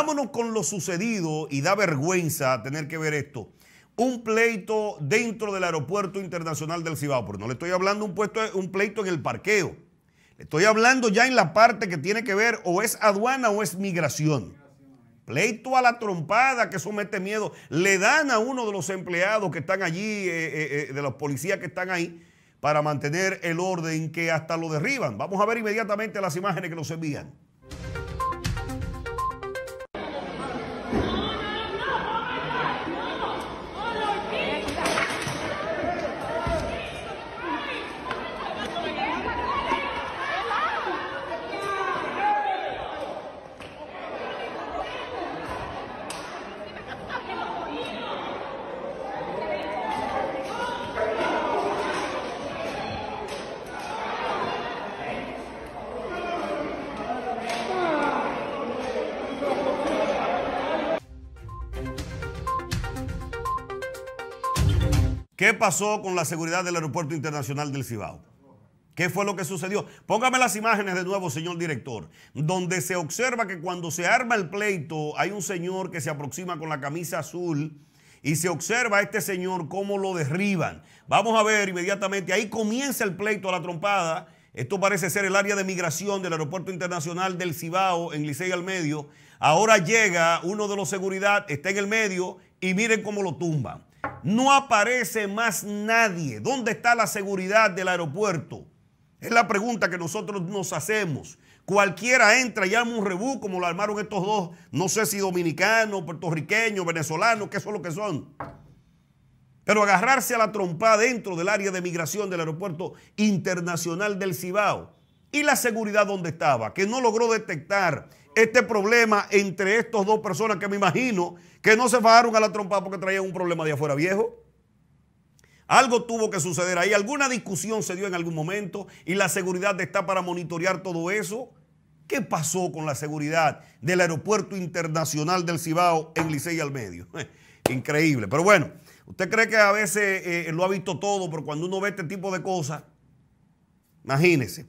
Vámonos con lo sucedido y da vergüenza tener que ver esto. Un pleito dentro del Aeropuerto Internacional del Cibao, pero no le estoy hablando un, puesto, un pleito en el parqueo. Le estoy hablando ya en la parte que tiene que ver o es aduana o es migración. Pleito a la trompada que somete miedo. Le dan a uno de los empleados que están allí, eh, eh, eh, de los policías que están ahí, para mantener el orden que hasta lo derriban. Vamos a ver inmediatamente las imágenes que nos envían. ¿Qué pasó con la seguridad del Aeropuerto Internacional del Cibao? ¿Qué fue lo que sucedió? Póngame las imágenes de nuevo, señor director, donde se observa que cuando se arma el pleito hay un señor que se aproxima con la camisa azul y se observa a este señor cómo lo derriban. Vamos a ver inmediatamente, ahí comienza el pleito a la trompada. Esto parece ser el área de migración del Aeropuerto Internacional del Cibao en Licey al medio. Ahora llega uno de los seguridad, está en el medio y miren cómo lo tumban. No aparece más nadie. ¿Dónde está la seguridad del aeropuerto? Es la pregunta que nosotros nos hacemos. Cualquiera entra y arma un rebú como lo armaron estos dos, no sé si dominicanos, puertorriqueños, venezolanos, que son lo que son. Pero agarrarse a la trompa dentro del área de migración del aeropuerto internacional del Cibao y la seguridad dónde estaba, que no logró detectar este problema entre estas dos personas que me imagino que no se fajaron a la trompa porque traían un problema de afuera viejo. Algo tuvo que suceder ahí, alguna discusión se dio en algún momento y la seguridad está para monitorear todo eso. ¿Qué pasó con la seguridad del Aeropuerto Internacional del Cibao en Licey al Medio? Increíble, pero bueno, usted cree que a veces eh, eh, lo ha visto todo, pero cuando uno ve este tipo de cosas, imagínese.